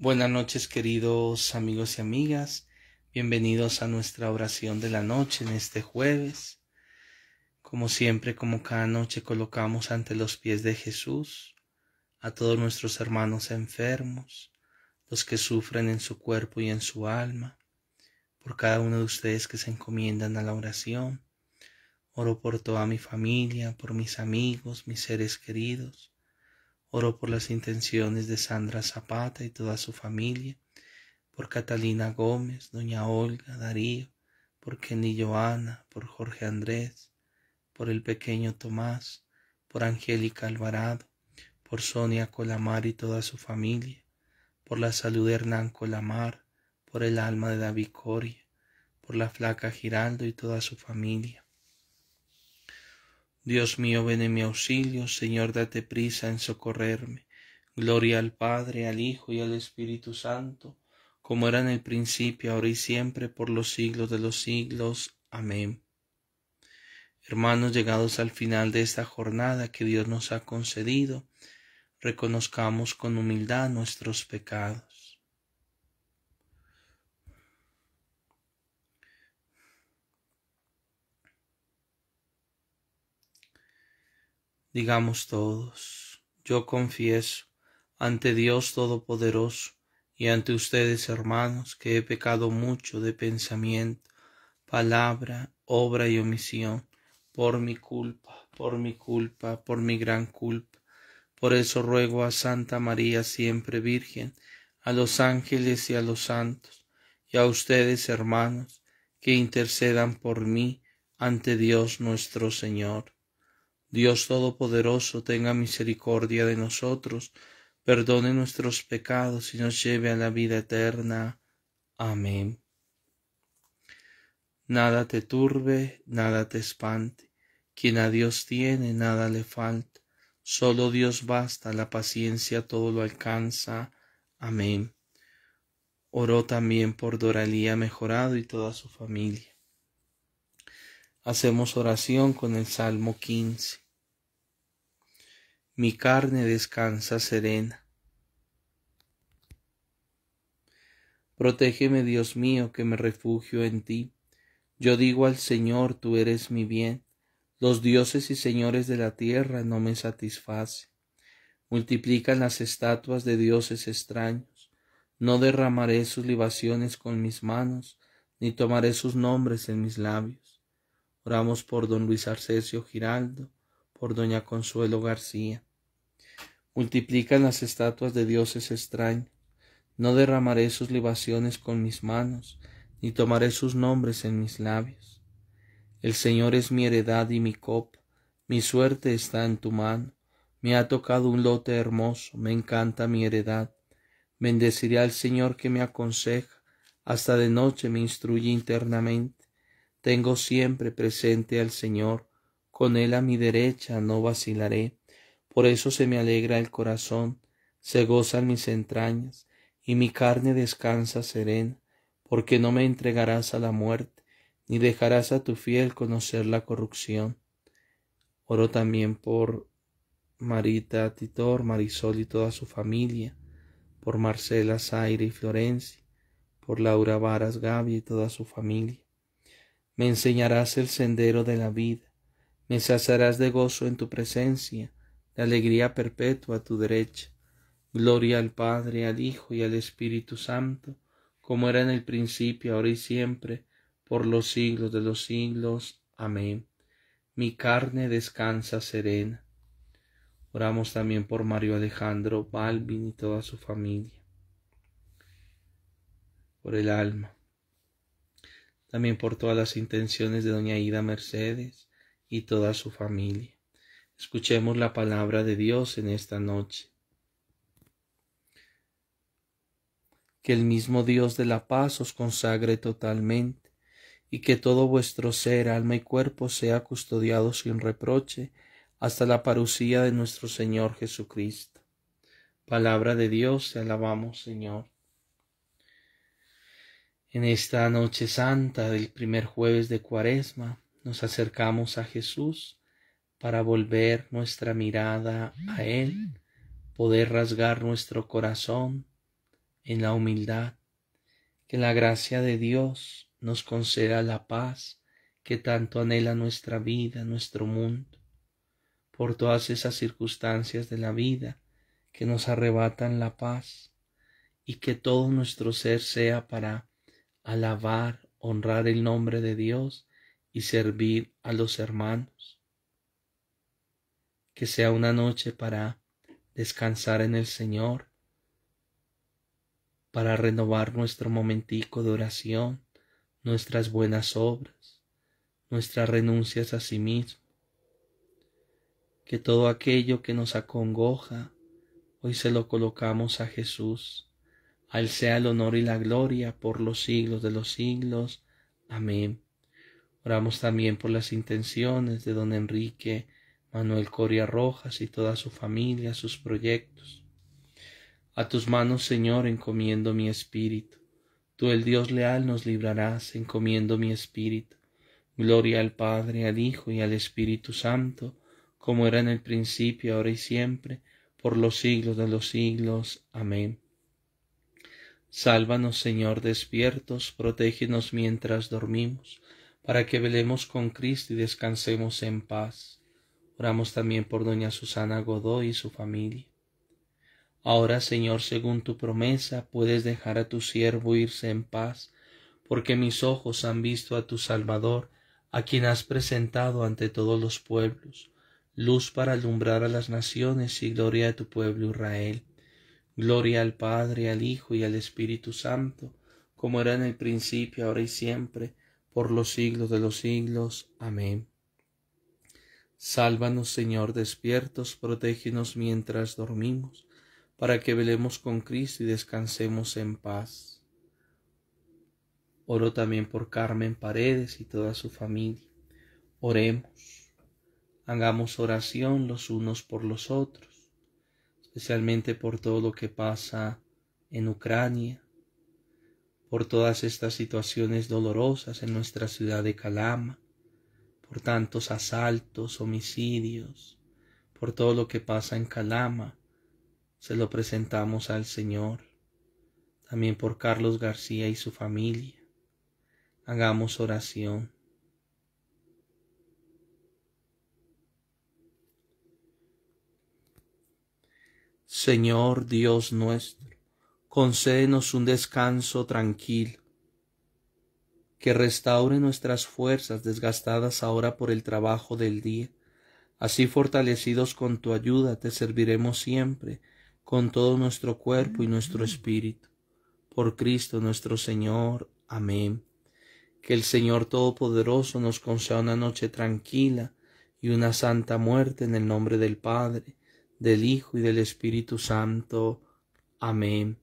Buenas noches queridos amigos y amigas, bienvenidos a nuestra oración de la noche en este jueves. Como siempre, como cada noche, colocamos ante los pies de Jesús a todos nuestros hermanos enfermos, los que sufren en su cuerpo y en su alma, por cada uno de ustedes que se encomiendan a la oración. Oro por toda mi familia, por mis amigos, mis seres queridos, Oro por las intenciones de Sandra Zapata y toda su familia, por Catalina Gómez, doña Olga, Darío, por Kenny Joana, por Jorge Andrés, por el pequeño Tomás, por Angélica Alvarado, por Sonia Colamar y toda su familia, por la salud de Hernán Colamar, por el alma de David Coria, por la flaca Giraldo y toda su familia, Dios mío, ven en mi auxilio, Señor, date prisa en socorrerme. Gloria al Padre, al Hijo y al Espíritu Santo, como era en el principio, ahora y siempre, por los siglos de los siglos. Amén. Hermanos, llegados al final de esta jornada que Dios nos ha concedido, reconozcamos con humildad nuestros pecados. digamos todos, yo confieso ante Dios Todopoderoso y ante ustedes, hermanos, que he pecado mucho de pensamiento, palabra, obra y omisión, por mi culpa, por mi culpa, por mi gran culpa. Por eso ruego a Santa María siempre Virgen, a los ángeles y a los santos, y a ustedes, hermanos, que intercedan por mí ante Dios nuestro Señor. Dios Todopoderoso tenga misericordia de nosotros, perdone nuestros pecados y nos lleve a la vida eterna. Amén. Nada te turbe, nada te espante. Quien a Dios tiene, nada le falta. Solo Dios basta, la paciencia todo lo alcanza. Amén. Oró también por Doralía Mejorado y toda su familia. Hacemos oración con el Salmo 15. Mi carne descansa serena. Protégeme, Dios mío, que me refugio en ti. Yo digo al Señor, tú eres mi bien. Los dioses y señores de la tierra no me satisfacen. Multiplican las estatuas de dioses extraños. No derramaré sus libaciones con mis manos, ni tomaré sus nombres en mis labios. Oramos por don Luis Arcesio Giraldo, por doña Consuelo García. Multiplican las estatuas de dioses extraños. No derramaré sus libaciones con mis manos, ni tomaré sus nombres en mis labios. El Señor es mi heredad y mi copa, mi suerte está en tu mano. Me ha tocado un lote hermoso, me encanta mi heredad. Bendeciré al Señor que me aconseja, hasta de noche me instruye internamente tengo siempre presente al Señor, con Él a mi derecha no vacilaré. Por eso se me alegra el corazón, se gozan mis entrañas, y mi carne descansa serena, porque no me entregarás a la muerte, ni dejarás a tu fiel conocer la corrupción. Oro también por Marita Titor, Marisol y toda su familia, por Marcela Zaire y Florencia, por Laura Varas Gaby y toda su familia, me enseñarás el sendero de la vida, me sazarás de gozo en tu presencia, de alegría perpetua a tu derecha. Gloria al Padre, al Hijo y al Espíritu Santo, como era en el principio, ahora y siempre, por los siglos de los siglos. Amén. Mi carne descansa serena. Oramos también por Mario Alejandro Balvin y toda su familia, por el alma también por todas las intenciones de doña Ida Mercedes y toda su familia. Escuchemos la palabra de Dios en esta noche. Que el mismo Dios de la paz os consagre totalmente, y que todo vuestro ser, alma y cuerpo sea custodiado sin reproche hasta la parucía de nuestro Señor Jesucristo. Palabra de Dios, te alabamos, Señor. En esta noche santa del primer jueves de Cuaresma nos acercamos a Jesús para volver nuestra mirada a Él, poder rasgar nuestro corazón en la humildad, que la gracia de Dios nos conceda la paz que tanto anhela nuestra vida, nuestro mundo, por todas esas circunstancias de la vida que nos arrebatan la paz y que todo nuestro ser sea para alabar, honrar el nombre de Dios y servir a los hermanos. Que sea una noche para descansar en el Señor, para renovar nuestro momentico de oración, nuestras buenas obras, nuestras renuncias a sí mismo. Que todo aquello que nos acongoja, hoy se lo colocamos a Jesús al sea el honor y la gloria por los siglos de los siglos. Amén. Oramos también por las intenciones de don Enrique, Manuel Coria Rojas y toda su familia, sus proyectos. A tus manos, Señor, encomiendo mi espíritu. Tú, el Dios leal, nos librarás, encomiendo mi espíritu. Gloria al Padre, al Hijo y al Espíritu Santo, como era en el principio, ahora y siempre, por los siglos de los siglos. Amén. Sálvanos, Señor, despiertos, protégenos mientras dormimos, para que velemos con Cristo y descansemos en paz. Oramos también por doña Susana Godoy y su familia. Ahora, Señor, según tu promesa, puedes dejar a tu siervo irse en paz, porque mis ojos han visto a tu Salvador, a quien has presentado ante todos los pueblos, luz para alumbrar a las naciones y gloria de tu pueblo Israel. Gloria al Padre, al Hijo y al Espíritu Santo, como era en el principio, ahora y siempre, por los siglos de los siglos. Amén. Sálvanos, Señor, despiertos, protégenos mientras dormimos, para que velemos con Cristo y descansemos en paz. Oro también por Carmen Paredes y toda su familia. Oremos. Hagamos oración los unos por los otros especialmente por todo lo que pasa en Ucrania, por todas estas situaciones dolorosas en nuestra ciudad de Calama, por tantos asaltos, homicidios, por todo lo que pasa en Calama, se lo presentamos al Señor, también por Carlos García y su familia. Hagamos oración. Señor Dios nuestro, concédenos un descanso tranquilo, que restaure nuestras fuerzas desgastadas ahora por el trabajo del día. Así fortalecidos con tu ayuda te serviremos siempre, con todo nuestro cuerpo y nuestro espíritu. Por Cristo nuestro Señor. Amén. Que el Señor Todopoderoso nos conceda una noche tranquila y una santa muerte en el nombre del Padre del Hijo y del Espíritu Santo. Amén.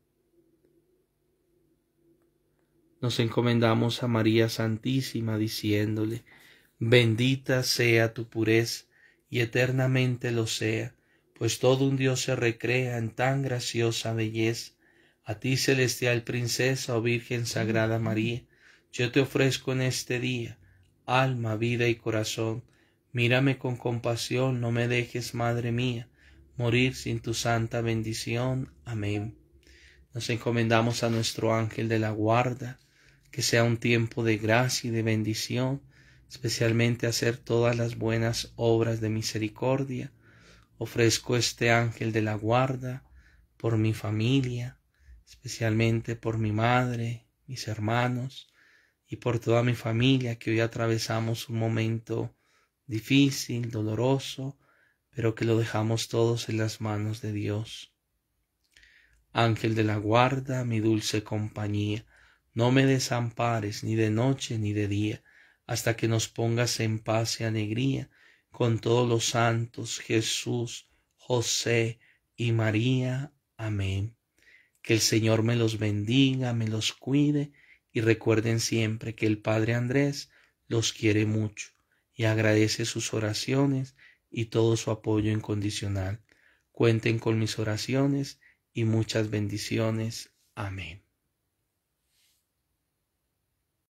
Nos encomendamos a María Santísima diciéndole, bendita sea tu purez y eternamente lo sea, pues todo un Dios se recrea en tan graciosa belleza. A ti, celestial princesa o oh Virgen Sagrada María, yo te ofrezco en este día alma, vida y corazón. Mírame con compasión, no me dejes, Madre mía morir sin tu santa bendición. Amén. Nos encomendamos a nuestro ángel de la guarda, que sea un tiempo de gracia y de bendición, especialmente hacer todas las buenas obras de misericordia. Ofrezco este ángel de la guarda por mi familia, especialmente por mi madre, mis hermanos y por toda mi familia que hoy atravesamos un momento difícil, doloroso, pero que lo dejamos todos en las manos de Dios. Ángel de la guarda, mi dulce compañía, no me desampares ni de noche ni de día, hasta que nos pongas en paz y alegría con todos los santos, Jesús, José y María. Amén. Que el Señor me los bendiga, me los cuide y recuerden siempre que el Padre Andrés los quiere mucho y agradece sus oraciones y todo su apoyo incondicional. Cuenten con mis oraciones y muchas bendiciones. Amén.